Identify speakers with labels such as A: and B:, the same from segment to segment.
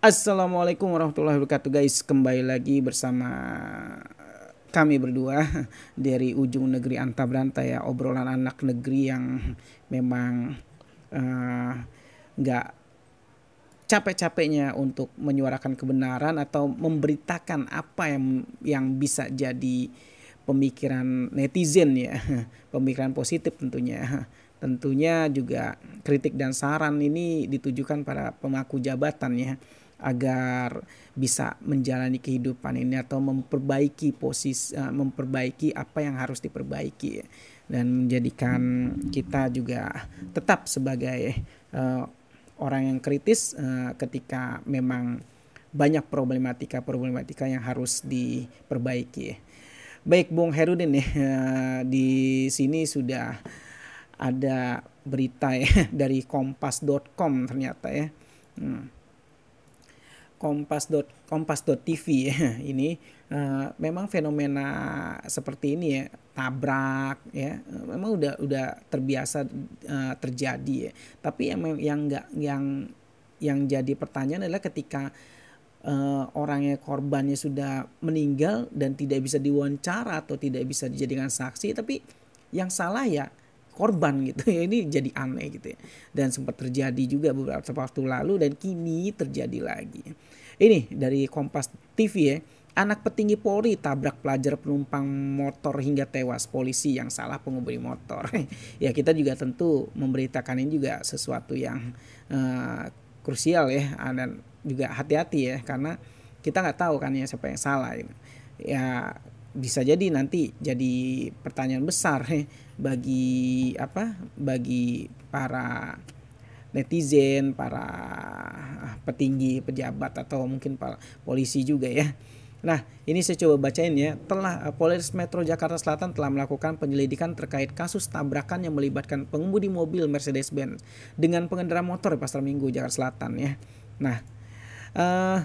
A: Assalamualaikum warahmatullahi wabarakatuh guys Kembali lagi bersama kami berdua Dari ujung negeri Anta ya Obrolan anak negeri yang memang uh, eh, gak capek-capeknya untuk menyuarakan kebenaran atau memberitakan apa yang yang bisa jadi pemikiran netizen ya, pemikiran positif tentunya. Tentunya juga kritik dan saran ini ditujukan para pemaku jabatan ya agar bisa menjalani kehidupan ini atau memperbaiki posisi eh, memperbaiki apa yang harus diperbaiki ya. dan menjadikan kita juga tetap sebagai eh, orang yang kritis uh, ketika memang banyak problematika-problematika yang harus diperbaiki. Baik, Bung Herudin nih eh, di sini sudah ada berita ya dari kompas.com ternyata ya. Hmm kompas dot kompas dot tv ya ini uh, memang fenomena seperti ini ya tabrak ya memang udah udah terbiasa uh, terjadi ya tapi yang yang nggak yang yang jadi pertanyaan adalah ketika uh, eh, orangnya korbannya sudah meninggal dan tidak bisa diwawancara atau tidak bisa dijadikan saksi tapi yang salah ya korban gitu ya ini jadi aneh gitu ya dan sempat terjadi juga beberapa waktu lalu dan kini terjadi lagi ini dari Kompas TV ya Anak petinggi Polri tabrak pelajar penumpang motor hingga tewas. Polisi yang salah pengemudi motor. ya kita juga tentu memberitakan ini juga sesuatu yang uh, krusial ya dan juga hati-hati ya karena kita nggak tahu kan ya siapa yang salah. Gitu. Ya bisa jadi nanti jadi pertanyaan besar he eh, bagi apa bagi para netizen, para ah, petinggi, pejabat atau mungkin para polisi juga ya. Nah, ini saya coba bacain ya. Telah eh, Polres Metro Jakarta Selatan telah melakukan penyelidikan terkait kasus tabrakan yang melibatkan pengemudi mobil Mercedes-Benz dengan pengendara motor di Pasar Minggu Jakarta Selatan ya. Nah, eh,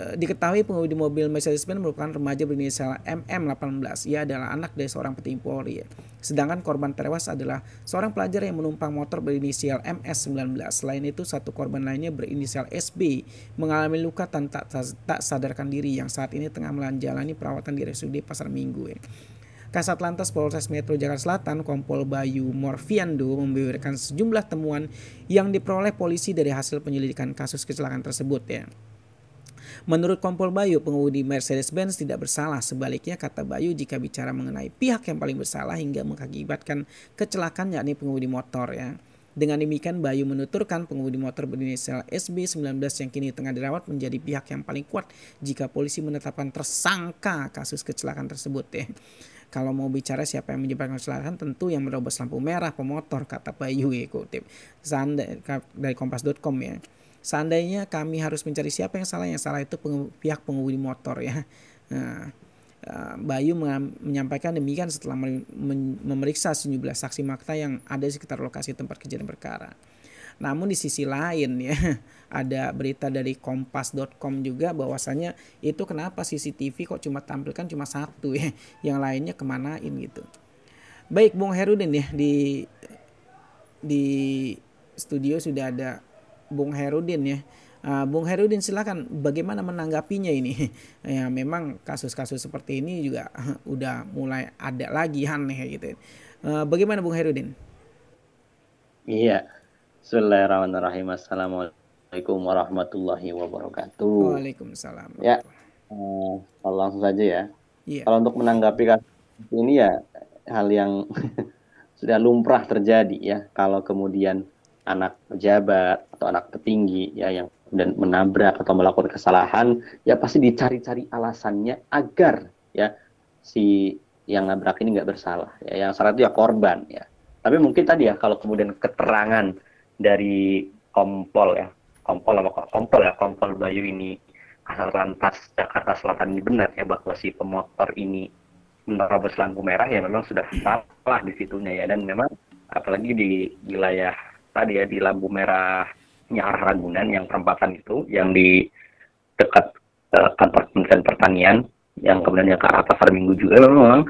A: Eh, diketahui pengemudi mobil Mercedes-Benz merupakan remaja berinisial MM18. Ia adalah anak dari seorang petinggi Polri. Sedangkan korban tewas adalah seorang pelajar yang menumpang motor berinisial MS19. Selain itu, satu korban lainnya berinisial SB mengalami luka tanpa tak, sadarkan diri yang saat ini tengah menjalani perawatan di RSUD Pasar Minggu. Kasat Lantas Polres Metro Jakarta Selatan, Kompol Bayu Morfiando membeberkan sejumlah temuan yang diperoleh polisi dari hasil penyelidikan kasus kecelakaan tersebut ya. Menurut Kompol Bayu, pengemudi Mercedes-Benz tidak bersalah. Sebaliknya kata Bayu jika bicara mengenai pihak yang paling bersalah hingga mengakibatkan kecelakaan yakni pengemudi motor ya. Dengan demikian, Bayu menuturkan pengemudi motor berinisial SB19 yang kini tengah dirawat menjadi pihak yang paling kuat jika polisi menetapkan tersangka kasus kecelakaan tersebut ya. Kalau mau bicara siapa yang menyebabkan kecelakaan tentu yang menerobos lampu merah pemotor kata Bayu ya kutip. Sand dari kompas.com ya. Seandainya kami harus mencari siapa yang salah, yang salah itu peng, pihak pengemudi motor ya. Nah, eh, Bayu menyampaikan demikian setelah memeriksa sejumlah saksi makta yang ada di sekitar lokasi tempat kejadian perkara. Namun di sisi lain ya ada berita dari kompas.com juga bahwasanya itu kenapa CCTV kok cuma tampilkan cuma satu ya, yang lainnya kemanain gitu. Baik Bung Herudin ya di di studio sudah ada Bung Herudin ya. Ah, Bung Herudin silahkan bagaimana menanggapinya ini? ya memang kasus-kasus seperti ini juga udah mulai ada lagi aneh ya gitu. Ya. Ah, bagaimana Bung Herudin?
B: Iya. Bismillahirrahmanirrahim. Assalamualaikum warahmatullahi wabarakatuh.
A: Waalaikumsalam. Ya. Uh,
B: kalau langsung saja ya. Yeah. Kalau untuk menanggapi kasus ini ya hal yang sudah lumrah terjadi ya. Kalau kemudian anak pejabat atau anak petinggi ya yang dan menabrak atau melakukan kesalahan ya pasti dicari-cari alasannya agar ya si yang nabrak ini nggak bersalah ya yang salah itu ya korban ya tapi mungkin tadi ya kalau kemudian keterangan dari kompol ya kompol sama kompol ya kompol Bayu ini asal lantas Jakarta Selatan ini benar ya bahwa si pemotor ini menerobos lampu merah ya memang sudah salah di situnya ya dan memang apalagi di wilayah tadi ya di lampu merah arah Ragunan yang perempatan itu yang di dekat uh, kantor Kementerian Pertanian yang kemudian yang ke arah pasar minggu juga memang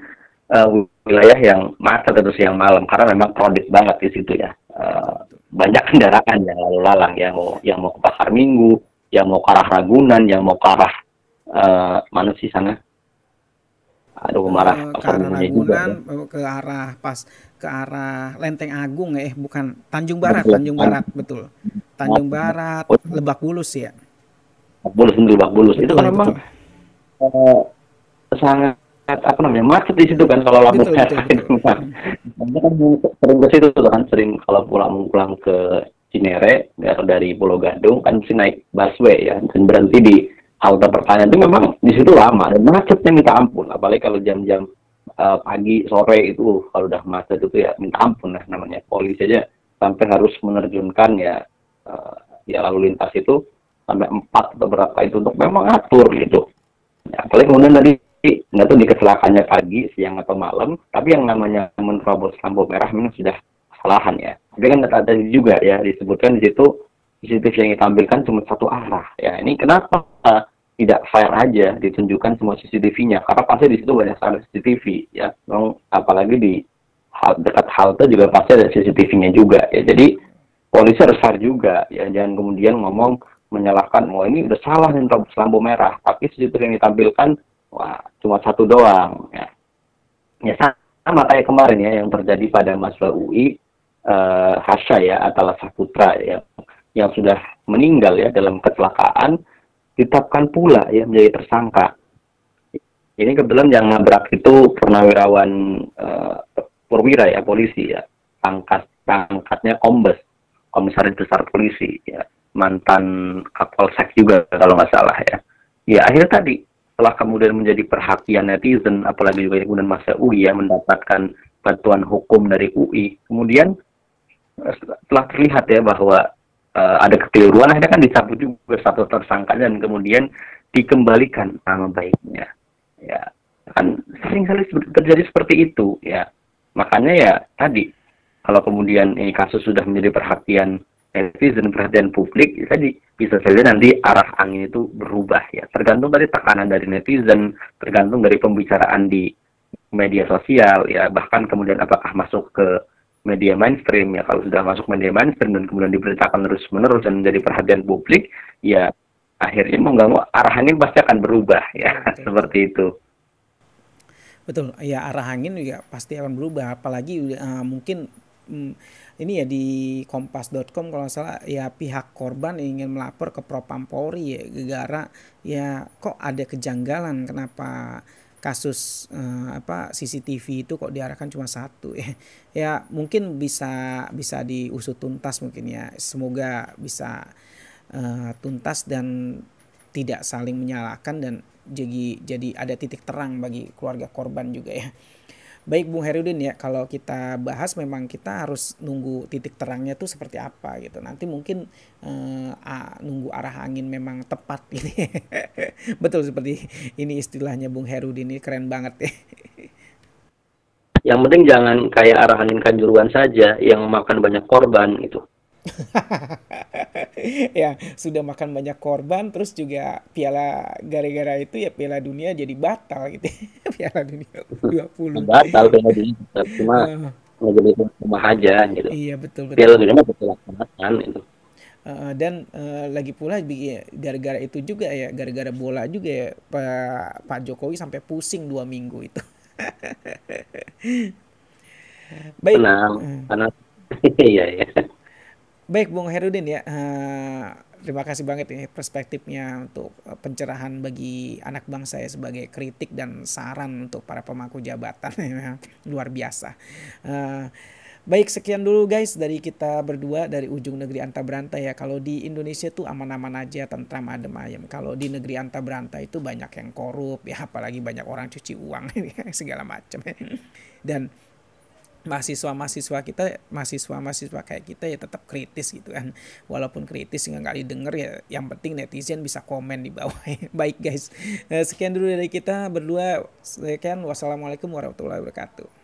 B: uh, wilayah yang macet terus yang malam karena memang crowded banget di situ ya uh, banyak kendaraan yang lalu lalang yang mau yang mau ke pasar minggu yang mau ke arah Ragunan yang mau ke arah uh, mana sih sana aduh marah ke arah Ragunan juga,
A: eh, ke arah pas ke arah Lenteng Agung ya, eh, bukan Tanjung Barat betul. Tanjung Barat betul Tanjung Barat Lebak Bulus ya
B: Lebak Bulus Lebak Bulus itu kan memang eh, sangat apa namanya macet di situ kan kalau lampu lamu kan sering ke situ kan sering kalau pulang pulang ke Cinere dari Pulau Gadung kan mesti naik busway ya dan berhenti di halte pertanyaan itu memang di situ lama dan macetnya minta ampun apalagi kalau jam-jam uh, pagi sore itu kalau udah macet itu ya minta ampun lah namanya polisi aja sampai harus menerjunkan ya uh, ya lalu lintas itu sampai empat atau berapa itu untuk memang atur gitu ya, apalagi kemudian tadi nggak tuh di kecelakaannya pagi siang atau malam tapi yang namanya menerobos lampu merah memang sudah kesalahan ya tapi kan ada juga ya disebutkan di situ CCTV yang ditampilkan cuma satu arah. Ya, ini kenapa uh, tidak fair aja ditunjukkan semua CCTV-nya? Karena pasti di situ banyak sekali CCTV, ya. Memang, apalagi di dekat halte juga pasti ada CCTV-nya juga. Ya, jadi polisi harus fair juga, ya. Jangan kemudian ngomong menyalahkan, wah ini udah salah nih terobos lampu merah, tapi CCTV yang ditampilkan, wah cuma satu doang, ya. Ya sama kayak kemarin ya yang terjadi pada mahasiswa UI uh, Hasya ya Atala Saputra ya yang sudah meninggal ya dalam kecelakaan ditetapkan pula ya menjadi tersangka. Ini kebetulan yang nabrak itu purnawirawan uh, purwira ya polisi ya pangkat pangkatnya kombes komisaris besar polisi ya mantan kapolsek juga kalau nggak salah ya. Ya akhirnya tadi setelah kemudian menjadi perhatian netizen apalagi juga kemudian masa UI ya mendapatkan bantuan hukum dari UI kemudian eh, telah terlihat ya bahwa uh, ada kekeliruan akhirnya kan dicabut juga satu tersangka dan kemudian dikembalikan nama baiknya ya kan sering kali terjadi seperti itu ya makanya ya tadi kalau kemudian ini kasus sudah menjadi perhatian netizen perhatian publik ya tadi bisa saja nanti arah angin itu berubah ya tergantung dari tekanan dari netizen tergantung dari pembicaraan di media sosial ya bahkan kemudian apakah masuk ke media mainstream ya kalau sudah masuk media mainstream dan kemudian diberitakan terus menerus dan menjadi perhatian publik ya akhirnya mau nggak mau arah angin pasti akan berubah ya okay. seperti itu
A: betul ya arah angin juga pasti akan berubah apalagi uh, mungkin um, ini ya di kompas.com kalau salah ya pihak korban ingin melapor ke propampori ya gegara ya kok ada kejanggalan kenapa kasus eh, apa CCTV itu kok diarahkan cuma satu ya ya mungkin bisa bisa diusut tuntas mungkin ya semoga bisa eh, tuntas dan tidak saling menyalahkan dan jadi jadi ada titik terang bagi keluarga korban juga ya Baik Bung Herudin ya, kalau kita bahas memang kita harus nunggu titik terangnya tuh seperti apa gitu. Nanti mungkin uh, uh, nunggu arah angin memang tepat ini gitu ya. Betul seperti ini istilahnya Bung Herudin ini keren banget ya.
B: yang penting jangan kayak arah angin kanjuruan saja yang makan banyak korban gitu.
A: ya sudah makan banyak korban terus juga piala gara-gara itu ya piala dunia jadi batal gitu ya. piala dunia 20 batal piala
B: dunia cuma majelis eh. rumah aja gitu iya betul betul piala dunia mah betul laksanakan itu
A: Uh, eh, dan uh, lagi pula ya, gara-gara itu juga ya gara-gara bola juga ya Pak, Pak Jokowi sampai pusing dua minggu itu
B: baik tenang karena hmm. iya iya
A: Baik, Bung Herudin ya. Uh, terima kasih banget ini perspektifnya untuk eh, pencerahan bagi anak bangsa ya sebagai kritik dan saran untuk para pemangku jabatan ya. luar biasa. Uh, Baik sekian dulu guys dari kita berdua dari ujung negeri Anta Beranta ya. Kalau di Indonesia tuh aman-aman aja tentram adem ayem. Kalau di negeri Anta Beranta itu banyak yang korup ya apalagi banyak orang cuci uang segala macam. Dan mahasiswa-mahasiswa kita mahasiswa-mahasiswa kayak kita ya tetap kritis gitu kan walaupun kritis nggak kali denger ya yang penting netizen bisa komen di bawah baik guys eh, sekian dulu dari kita berdua sekian wassalamualaikum warahmatullahi wabarakatuh